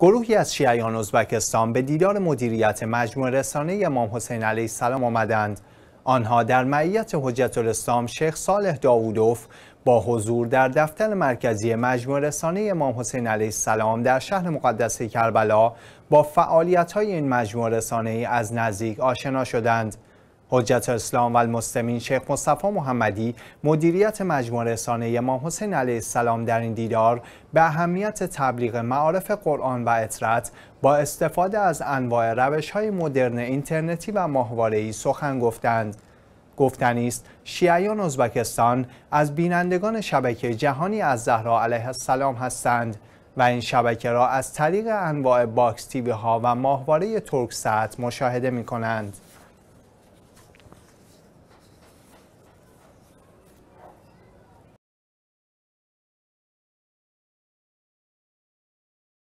گروهی از شیعیان ازبکستان به دیدار مدیریت مجموع رسانه امام حسین علیه السلام آمدند آنها در معیت حجت الاسلام شیخ صالح داوودوف با حضور در دفتر مرکزی مجموع رسانه امام حسین علیه السلام در شهر مقدس کربلا با فعالیت های این مجموع رسانه از نزدیک آشنا شدند حجت اسلام و المسلمین شیخ مصطفی محمدی مدیریت مجموع رسانه امام حسین علیه السلام در این دیدار به اهمیت تبلیغ معارف قرآن و اطرت با استفاده از انواع روش های مدرن اینترنتی و ماهواره‌ای سخن گفتند. گفتنی است شیعیان ازبکستان از بینندگان شبکه جهانی از زهرا علیه السلام هستند و این شبکه را از طریق انواع باکس تیوی ها و ماهواره ساعت مشاهده می کنند.